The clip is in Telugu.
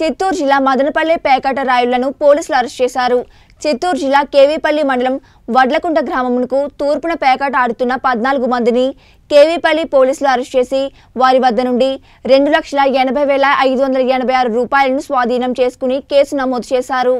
చిత్తూరు జిల్లా మదనపల్లె పేకాట రాయులను పోలీసులు అరెస్ట్ చేశారు చిత్తూరు జిల్లా కేవీపల్లి మండలం వడ్లకుంట గ్రామంకు తూర్పున పేకాట ఆడుతున్న పద్నాలుగు మందిని కేవీపల్లి పోలీసులు అరెస్ట్ చేసి వారి వద్ద నుండి రెండు లక్షల ఎనభై వేల ఐదు వందల ఎనభై ఆరు రూపాయలను స్వాధీనం చేసుకుని కేసు నమోదు చేశారు